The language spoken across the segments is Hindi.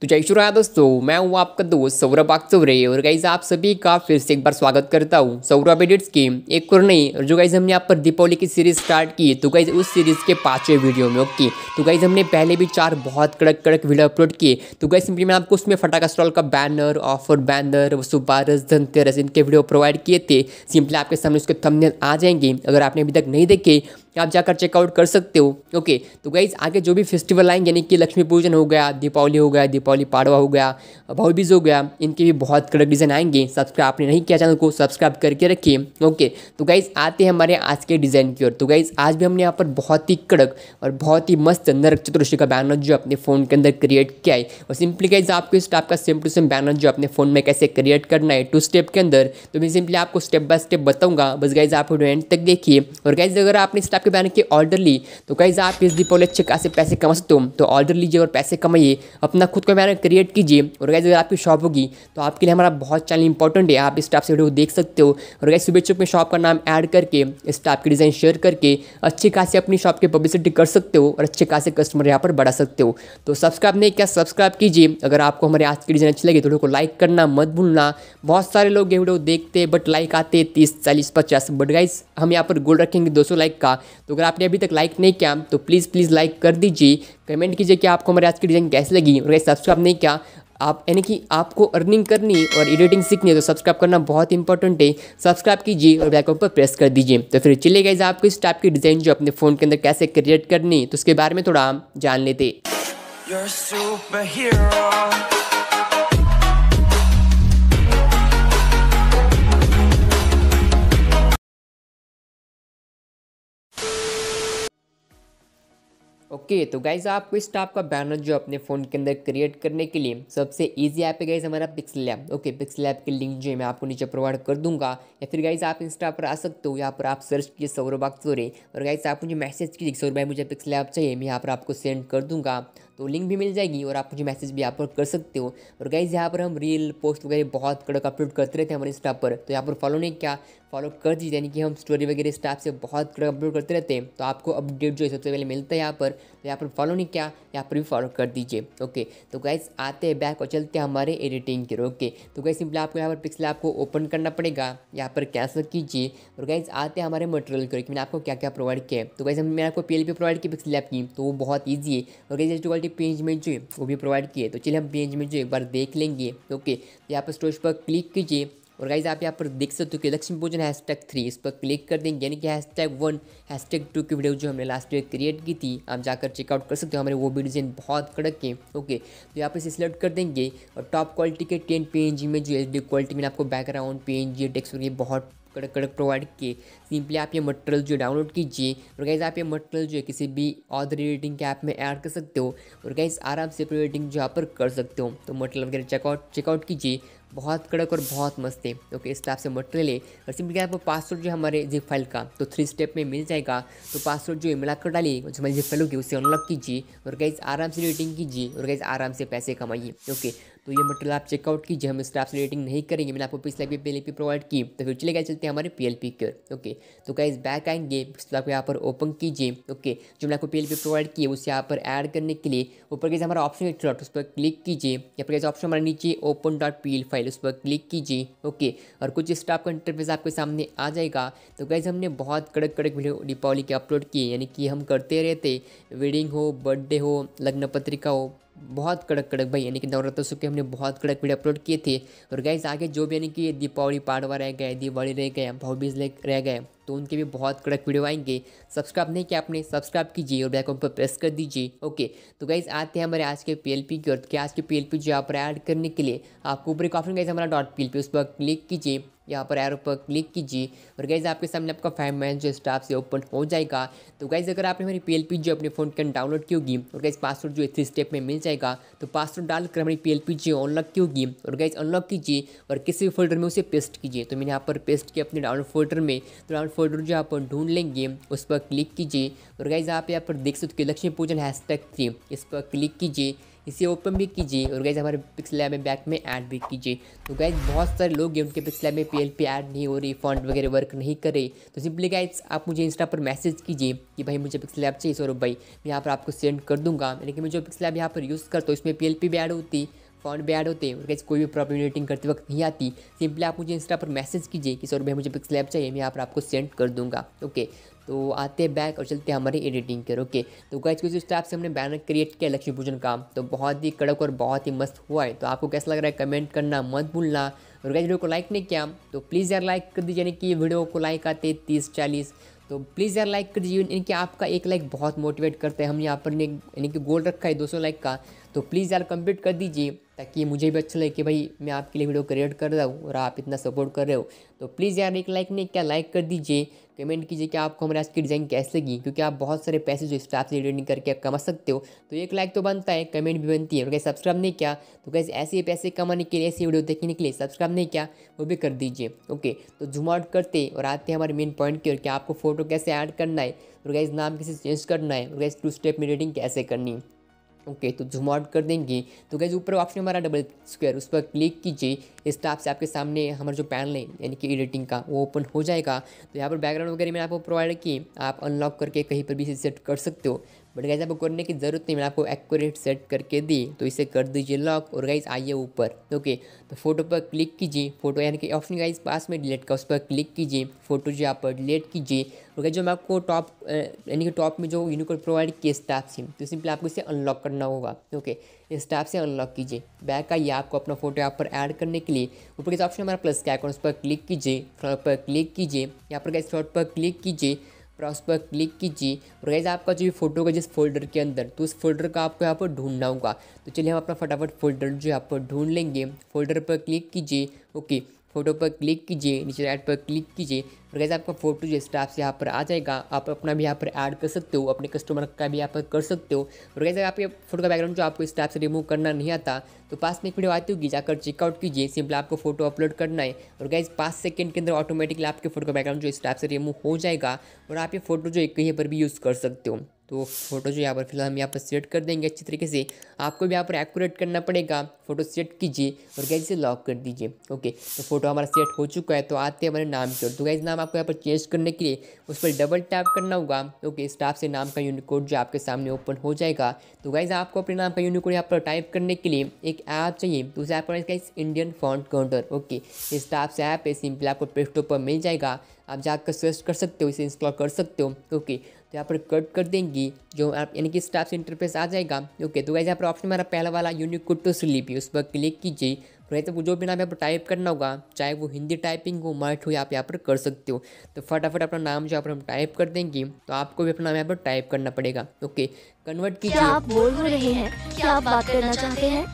तो जय शुरा दोस्तों मैं हूँ आपका दोस्त सौरभ आकचौरे और गाइज आप सभी का फिर से एक बार स्वागत करता हूँ सौरभ एडिट्स की एक और नहीं और जो गाइज हमने यहाँ पर दीपावली की सीरीज स्टार्ट की तो गाइज उस सीरीज के पांचवें वीडियो में ओके तो गाइज हमने पहले भी चार बहुत कड़क कड़क वीडियो अपलोड किए तो गाइज सिंपली मैं आपको उसमें फटाका स्टॉल का बैनर ऑफर बैनर वसु धनतेरस इनके वीडियो प्रोवाइड किए थे सिंपली आपके सामने उसके थमनेल आ जाएंगे अगर आपने अभी तक नहीं देखे कि आप जाकर चेकआउट कर सकते हो ओके तो गाइज आगे जो भी फेस्टिवल आएंगे यानी कि लक्ष्मी पूजन हो गया दीपावली हो गया दीपावली पाड़वा हो गया भाईबीज हो गया इनके भी बहुत कड़क डिज़ाइन आएंगे सब्सक्राइब आपने नहीं किया चैनल को सब्सक्राइब करके रखिए ओके तो गाइज आते हैं हमारे आज के डिज़ाइन की ओर तो गाइज आज भी हमने यहाँ पर बहुत ही कड़क और बहुत ही मस्त नरक चतुर्शी का बैनर जो अपने फ़ोन के अंदर क्रिएट किया है और सिंपली गाइज आपको इस टाइप का सेम टू सेम बैनर जो अपने फ़ोन में कैसे क्रिएट करना है टू स्टेप के अंदर तो मैं सिंपली आपको स्टेप बाय स्टेप बताऊँगा बस गाइज आप वीडियो एंड तक देखिए और गाइज अगर आपने इस टाइप आपके बैन के ऑर्डर ली तो कैसे आप इस दीपावली अच्छे खासे पैसे कमा सकते हो तो ऑर्डर लीजिए और पैसे कमाइए अपना खुद का बैनर क्रिएट कीजिए और कैसे अगर आपकी शॉप होगी तो आपके लिए हमारा बहुत चैनल इंपॉर्टेंट है आप इस टाइप से वीडियो देख सकते हो और कैसे सुबह चुप में शॉप का नाम ऐड करके इस टाइप की डिज़ाइन शेयर करके अच्छी खासी अपनी शॉप की पब्लिसिटी कर सकते हो और अच्छे खासे कस्टमर यहाँ पर बढ़ा सकते हो तो सब्सक्राइब नहीं किया सब्सक्राइब कीजिए अगर आपको हमारे आज की डिज़ाइन अच्छी लगी तो वीडियो को लाइक करना मत भूलना बहुत सारे लोग ये वीडियो देखते बट लाइक आते तीस चालीस पचास बट गाइज हम यहाँ पर गोल रखेंगे दो लाइक का तो अगर आपने अभी तक लाइक नहीं किया तो प्लीज़ प्लीज़ लाइक कर दीजिए कमेंट कीजिए कि आपको हमारे आज की डिज़ाइन कैसी लगी और सब्सक्राइब नहीं किया आप यानी कि आपको अर्निंग करनी और एडिटिंग सीखनी है तो सब्सक्राइब करना बहुत इंपॉर्टेंट है सब्सक्राइब कीजिए और बेलाइकॉन पर प्रेस कर दीजिए तो फिर चले गए आपको इस टाइप की डिज़ाइन जो अपने फ़ोन के अंदर कैसे क्रिएट करनी तो उसके बारे में थोड़ा हम जान लेते ओके तो गाइज आपको इस टाइप का बैनर जो अपने फ़ोन के अंदर क्रिएट करने के लिए सबसे ईजी ऐप है गाइज हमारा Pixel app okay Pixel app की लिंक जो है मैं आपको नीचे प्रोवाइड कर दूंगा या फिर गाइज आप इंस्टा पर आ सकते हो यहाँ पर आप सर्च कीजिए सौरभ अक्सोरे और गाइज आप मुझे मैसेज कीजिए सौरभ भाई मुझे पिक्सल ऐप चाहिए मैं यहाँ पर आपको सेंड कर दूंगा तो लिंक भी मिल जाएगी और आप मुझे मैसेज भी यहाँ पर कर सकते हो और गाइज यहाँ पर हम रील पोस्ट वगैरह बहुत कड़क अपलोड करते रहते हैं हमारे इंस्टा पर तो यहाँ पर फॉलो नहीं किया फॉलो कर दीजिए यानी कि हम स्टोरी वगैरह इस टाइप से बहुत अपलोड करते रहते हैं तो आपको अपडेट जो है सबसे पहले मिलता है यहाँ पर तो यहाँ पर फॉलो नहीं किया यहाँ पर भी फॉलो कर दीजिए ओके तो गैस आते हैं बैक और चलते हैं हमारे एडिटिंग के ओके तो गैस सिंपली आपको यहाँ पर पिक्सल आपको ओपन करना पड़ेगा यहाँ पर कैंसिल कीजिए और गैस आते हैं हमारे मटेरियल के मैंने आपको क्या क्या प्रोवाइड किया है तो गैस मैंने आपको पी प्रोवाइड की पिक्सल ऐप की तो वो बहुत ईजी है और गैस एच क्वालिटी पेज में जो है वो भी प्रोवाइड किए तो चलिए हम पेज में जो एक बार देख लेंगे ओके तो यहाँ पर स्टोरेज पर क्लिक कीजिए और गाइज आप यहाँ पर देख सकते हो कि लक्ष्मी पूजन हैश टैग थ्री इस पर क्लिक कर देंगे यानी कि hashtag one hashtag two की वीडियो जो हमने लास्ट वीक क्रिएट की थी आप जाकर चेकआउट कर सकते हो हमारे वो वीडियो बहुत कड़क के ओके तो यहाँ पर इसे सिलेक्ट कर देंगे और टॉप क्वालिटी के टेन पी एन जी में जो एच डी क्वालिटी में आपको background P N G texts वगैरह बहुत कड़क कड़क प्रोवाइड किए सिंपली आप ये मटेरियल जो डाउनलोड कीजिए और गाइज आप ये मटेरियल जो है किसी भी ऑर्डर एडिटिंग के ऐप में ऐड कर सकते हो और गाइज आराम से एडिटिंग जो यहाँ पर कर सकते हो तो मटेरियल वगैरह चेकआउट चेकआउट कीजिए बहुत कड़क और बहुत मस्त है ओके तो इस आपसे से ले और सिंपली क्या आपको पासवर्ड जो हमारे जिप फाइल का तो थ्री स्टेप में मिल जाएगा तो पासवर्ड जो मिला कर डालिए जो हमारी जिप फाइल होगी उसे अनलॉक कीजिए और गैस आराम से रेटिंग कीजिए और गैस आराम से पैसे कमाइए ओके तो ये मटेरियल आप चेकआउट कीजिए हम स्टाफ से रेटिंग नहीं करेंगे मैंने आपको पिछले भी पी प्रोवाइड की तो फिर चले गए चलते हैं हमारे पी एल पी के ओके तो गाइज बैक आएंगे तो आपको यहाँ पर ओपन कीजिए ओके जो मैंने आपको पी एल पी प्रोवाइड की उसे यहाँ पर ऐड करने के लिए ऊपर कैसे हमारा ऑप्शन है उस पर क्लिक कीजिए या फिर कैसे ऑप्शन हमारे नीचे open dot P L file उस पर क्लिक कीजिए ओके और कुछ स्टाफ का इंटरफेस आपके सामने आ जाएगा तो कैसे हमने बहुत कड़क कड़क वीडियो दीपावली के अपलोड किए यानी कि हम करते रहते वेडिंग हो बर्थडे हो लग्न पत्रिका हो बहुत कड़क कड़क भाई यानी कि सुख के हमने बहुत कड़क वीडियो अपलोड किए थे और गैस आगे जो भी यानी कि दीपावली पाड़वा रह गए दीपावली रह गए भावबीज रह गए तो उनके भी बहुत कड़क वीडियो आएंगे सब्सक्राइब नहीं किया आपने सब्सक्राइब कीजिए और बेलाइकॉन पर प्रेस कर दीजिए ओके तो गाइज आते हैं हमारे आज के पीएलपी की और तो आज के पीएलपी जो आप ऐड करने के लिए आपको ऊपर काफी गाइज हमारा डॉट पी उस पर क्लिक कीजिए यहाँ पर एरो पर क्लिक कीजिए और गैज़ आपके सामने आपका फाइव मैन जो स्टाफ से ओपन हो जाएगा तो गैज़ अगर आपने हमारी पी जो अपने फ़ोन के अंदर डाउनलोड की होगी और गैस पासवर्ड जो थ्री स्टेप में मिल जाएगा तो पासवर्ड डालकर हमारी पी जो अनलॉक की होगी और गैस अनलॉक कीजिए और किसी भी फोल्डर में उसे पेस्ट कीजिए तो मैंने यहाँ पर पेस्ट किया अपने डाउनलोड फोल्डर में तो डाउनलोड फोल्डर जो आप ढूंढ लेंगे उस पर क्लिक कीजिए और गैज़ आप यहाँ पर देख सकते लक्ष्मी पूजन हैश टैग इस पर क्लिक कीजिए इसे ओपन भी कीजिए और गैस हमारे पिक्सल में बैक में ऐड भी कीजिए तो गैस बहुत सारे लोग हैं उनके पिक्सल में पी एल पी ऐड नहीं हो रही फॉन्ट वगैरह वर्क नहीं कर रही तो सिंपली गैस आप मुझे इंस्टा पर मैसेज कीजिए कि भाई मुझे पिक्सल ऐप चाहिए सौरभ भाई मैं यहाँ पर आपको सेंड कर दूँगा लेकिन मैं जो पिक्सल ऐप यहाँ पर यूज़ करता हूँ इसमें पी एल पी भी ऐड होती फॉन्ट भी ऐड होते हैं और गैस कोई भी प्रॉब्लम एडिटिंग करते वक्त नहीं आती सिंपली आप मुझे इंस्टा पर मैसेज कीजिए कि सौरभ भाई मुझे पिक्सल ऐप चाहिए मैं यहाँ पर आपको सेंड कर दूँगा ओके तो आते हैं बैक और चलते हैं हमारी एडिटिंग के ओके तो गाइज कुछ इस टाइप से हमने बैनर क्रिएट किया लक्ष्मी पूजन का तो बहुत ही कड़क और बहुत ही मस्त हुआ है तो आपको कैसा लग रहा है कमेंट करना मत भूलना और गाइज वीडियो को लाइक नहीं किया तो प्लीज़ यार लाइक कर दीजिए यानी कि वीडियो को लाइक आते तीस चालीस तो प्लीज़ यार लाइक कर दीजिए यानी कि आपका एक लाइक बहुत मोटिवेट करता है हमने यहाँ पर यानी कि गोल रखा है दो सौ लाइक का तो प्लीज़ यार कंप्लीट कर दीजिए ताकि मुझे भी अच्छा लगे कि भाई मैं आपके लिए वीडियो क्रिएट कर रहा हूँ और आप इतना सपोर्ट कर रहे हो तो प्लीज़ यार एक लाइक नहीं क्या लाइक कर दीजिए कमेंट कीजिए कि आपको हमारे आज की डिज़ाइन कैसे लगी क्योंकि आप बहुत सारे पैसे जो इस से रिटर्निंग करके आप कमा सकते हो तो एक लाइक तो बनता है कमेंट भी बनती है और कैसे सब्सक्राइब नहीं किया तो कैसे ऐसे पैसे कमाने के लिए ऐसी वीडियो देखने के लिए सब्सक्राइब नहीं किया वो भी कर दीजिए ओके तो जूम आउट करते और आते हैं हमारे मेन पॉइंट की और कि आपको फोटो कैसे ऐड करना है और गैस नाम कैसे चेंज करना है और गैस टू स्टेप में रेडिंग कैसे करनी है ओके तो जूम आउट कर देंगे तो गैस ऊपर ऑप्शन हमारा डबल स्क्वायर उस पर क्लिक कीजिए इस टाइप से आपके सामने हमारा जो पैनल है यानी कि एडिटिंग का वो ओपन हो जाएगा तो यहाँ पर बैकग्राउंड वगैरह मैंने आपको प्रोवाइड किए आप अनलॉक करके कहीं पर भी इसे सेट कर सकते हो बट गाइज आपको करने की ज़रूरत नहीं मैंने आपको एक्यूरेट सेट करके दी तो इसे कर दीजिए लॉक और गाइज आइए ऊपर ओके तो फोटो पर क्लिक कीजिए फोटो यानी कि ऑप्शन गाइज पास में डिलीट का उस पर क्लिक कीजिए फोटो जो आप डिलीट कीजिए और गाइज जो मैं आपको टॉप यानी कि टॉप में जो यूनिकोड प्रोवाइड किए स्टाफ से तो सिंपली आपको इसे अनलॉक करना होगा ओके स्टाफ से अनलॉक कीजिए बैक आइए आपको अपना फोटो यहाँ पर ऐड करने के लिए ऊपर के ऑप्शन हमारा प्लस का आइकॉन उस पर क्लिक कीजिए फ्लॉट पर क्लिक कीजिए यहाँ पर गाइज फ्लॉट पर क्लिक कीजिए और उस पर क्लिक कीजिए और गैज़ आपका जो भी फोटो का जिस फोल्डर के अंदर तो उस फोल्डर का आपको यहाँ पर ढूंढना होगा तो चलिए हम अपना फटाफट फोल्डर जो यहाँ पर ढूंढ लेंगे फोल्डर पर क्लिक कीजिए ओके फोटो पर क्लिक कीजिए नीचे ऐड पर क्लिक कीजिए और कैसे आपका फोटो जो स्टाफ से यहाँ पर आ जाएगा आप अपना भी यहाँ पर ऐड कर सकते हो अपने कस्टमर का भी यहाँ पर कर सकते हो और कैसे आपके फोटो का बैकग्राउंड जो आपको स्टाफ से रिमूव करना नहीं आता तो पास में एक वीडियो आती होगी जाकर चेकआउट कीजिए सिंपल आपको फोटो अपलोड करना है और गैस पाँच सेकंड के अंदर ऑटोमेटिकली आपके फोटो का बैकग्राउंड जो स्टाफ से रिमूव हो जाएगा और आप ये फोटो जो कहीं पर भी यूज़ कर सकते हो तो फोटो जो यहाँ पर फिलहाल हम यहाँ पर सेट कर देंगे अच्छी तरीके से आपको भी यहाँ पर एक्यूरेट करना पड़ेगा फोटो सेट कीजिए और गैस इसे लॉक कर दीजिए ओके तो फोटो हमारा सेट हो चुका है तो आते हैं हमारे नाम की ओर तो गैस नाम आपको यहाँ पर चेंज करने के लिए उस पर डबल टैप करना होगा ओके स्टाफ से नाम का यूनिकोड जो आपके सामने ओपन हो जाएगा तो गैस आपको अपने नाम का यूनिकोड यहाँ पर टाइप करने के लिए एक ऐप चाहिए तो उस ऐप पर इंडियन फॉन्ट काउंटर ओके इस से ऐप है सिंपल आपको प्ले पर मिल जाएगा आप जाकर सर्च कर सकते हो इसे इंस्टॉल कर सकते हो ओके तो यहाँ पर कट कर देंगे जो आप यानी कि स्टाफ इंटरफेस आ जाएगा ओके तो वैसे यहाँ पर ऑप्शन हमारा पहला वाला यूनिक कुट्टो स्लीपी उस पर क्लिक कीजिए वैसे वो तो जो भी नाम यहाँ पर टाइप करना होगा चाहे वो हिंदी टाइपिंग हो मराठी हो आप यहाँ पर कर सकते हो तो फटाफट अपना नाम जो आप हम टाइप कर देंगे तो आपको भी अपना नाम यहाँ पर टाइप करना पड़ेगा ओके कन्वर्ट कीजिए आप बोल रहे हैं क्या आप बात करना चाहते हैं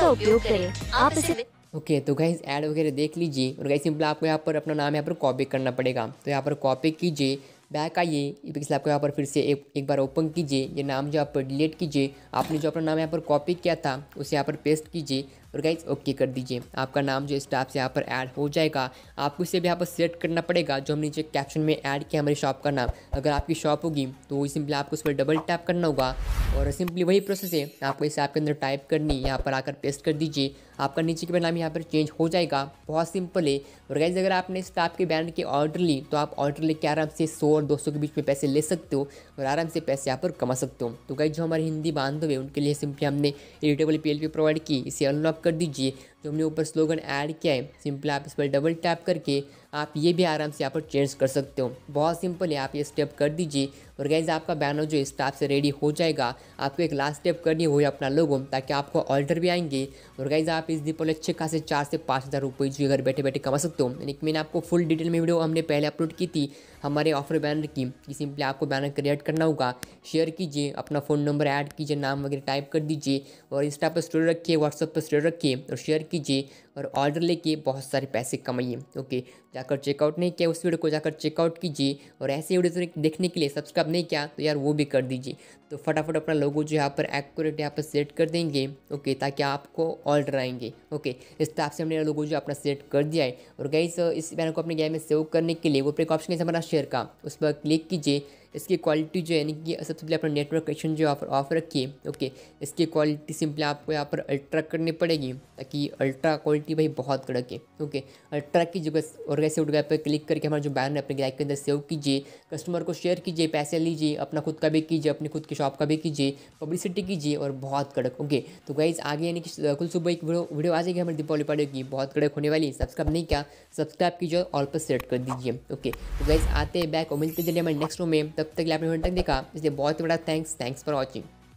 का उपयोग करें आप इसे ओके तो गाइज ऐड वगैरह देख लीजिए और गाइज सिंपल आपको यहाँ पर अपना नाम यहाँ पर कॉपी करना पड़ेगा तो यहाँ पर कॉपी कीजिए बैक आइए इसलिए आपको यहाँ पर फिर से एक एक बार ओपन कीजिए ये नाम जो आप डिलीट कीजिए आपने जो अपना नाम यहाँ पर कॉपी किया था उसे यहाँ पर पेस्ट कीजिए और गाइज ओके कर दीजिए आपका नाम जो स्टाफ से यहाँ पर ऐड हो जाएगा आपको इसे भी यहाँ पर सिलेक्ट करना पड़ेगा जो हम नीचे कैप्शन में ऐड किया हमारी शॉप का नाम अगर आपकी शॉप होगी तो सिंपली आपको उस पर डबल टैप करना होगा और सिंपली वही प्रोसेस है आपको इसे आपके अंदर टाइप करनी यहाँ पर आकर पेस्ट कर दीजिए आपका नीचे के नाम यहाँ पर चेंज हो जाएगा बहुत सिंपल है और गाइज अगर आपने स्टाफ के बैनर की ऑर्डर ली तो आप ऑर्डर लेके आराम से सौ और दो के बीच में पैसे ले सकते हो और आराम से पैसे यहाँ पर कमा सकते हो तो गाइज जो हमारे हिंदी बांधव है उनके लिए सिंपली हमने इरिटेबल पी प्रोवाइड की इसे अनलॉक कर दीजिए जो हमने ऊपर स्लोगन ऐड किया है सिंपल आप इस पर डबल टैप करके आप ये भी आराम से यहाँ पर चेंज कर सकते हो बहुत सिंपल है आप ये स्टेप कर दीजिए और गैज आपका बैनर जो इस टाइप से रेडी हो जाएगा आपको एक लास्ट स्टेप करनी हुई अपना लोगों ताकि आपको ऑर्डर भी आएंगे और गैज आप इस दिन पहले अच्छे खासे चार से पाँच हज़ार रुपये जो घर बैठे बैठे कमा सकते हो यानी मैंने आपको फुल डिटेल में वीडियो हमने पहले अपलोड की थी हमारे ऑफर बैनर की कि सिंपली आपको बैनर क्रिएट करना होगा शेयर कीजिए अपना फ़ोन नंबर ऐड कीजिए नाम वगैरह टाइप कर दीजिए और इंस्टा पर स्टोरी रखिए व्हाट्सअप पर स्टोरी रखिए और शेयर कीजिए और ऑर्डर लेके बहुत सारे पैसे कमाइए ओके जाकर चेकआउट नहीं किया उस वीडियो को जाकर चेकआउट कीजिए और ऐसे वीडियो देखने के लिए सब्सक्राइब नहीं किया तो यार वो भी कर दीजिए तो फटाफट अपना लोगो जो यहाँ पर एक्यूरेट यहाँ पर सेट कर देंगे ओके ताकि आपको ऑर्डर आएंगे ओके इस तरह से हमने लोगो जो अपना सेट कर दिया है और गई इस बैनर को अपने गैम में सेव करने के लिए वो एक ऑप्शन है हमारा शेयर का उस पर क्लिक कीजिए इसकी क्वालिटी जो यानी कि सबसे पहले अपना नेटवर्क कनेक्शन जो ऑफर ऑफ रखिए ओके इसकी क्वालिटी सिंपली आपको यहाँ पर अल्ट्रा करनी पड़ेगी ताकि अल्ट्रा क्वालिटी भाई बहुत कड़क है ओके अल्ट्रा की जगह और कैसे उठ पर क्लिक करके हमारा जो बैनर है अपने ग्राहक के अंदर सेव कीजिए कस्टमर को शेयर कीजिए पैसे लीजिए अपना खुद का भी कीजिए अपनी खुद की शॉप का भी कीजिए पब्लिसिटी कीजिए और बहुत कड़क ओके तो गाइज आगे यानी कि कुल सुबह एक वीडियो आ जाएगी हमारी दीपावली पाड़े की बहुत कड़क होने वाली सब्सक्राइब नहीं किया सब्सक्राइब कीजिए और ऑल पर सेट कर दीजिए ओके तो गाइज आते हैं बैक और मिलते चलिए हमारे नेक्स्ट रूम में तब तक आपने घंटा देखा इसलिए बहुत बड़ा थैंक्स थैंक्स फॉर वॉचिंग